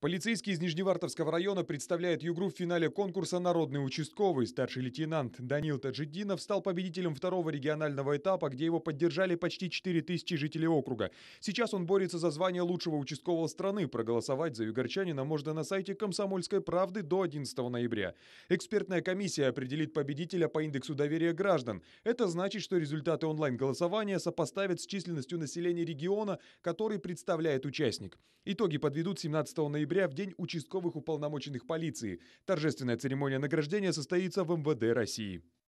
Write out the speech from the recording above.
Полицейский из Нижневартовского района представляет Югру в финале конкурса «Народный участковый». Старший лейтенант Данил Таджидинов стал победителем второго регионального этапа, где его поддержали почти 4 тысячи жителей округа. Сейчас он борется за звание лучшего участкового страны. Проголосовать за югорчанина можно на сайте «Комсомольской правды» до 11 ноября. Экспертная комиссия определит победителя по индексу доверия граждан. Это значит, что результаты онлайн-голосования сопоставят с численностью населения региона, который представляет участник. Итоги подведут 17 ноября ноября в День участковых уполномоченных полиции. Торжественная церемония награждения состоится в МВД России.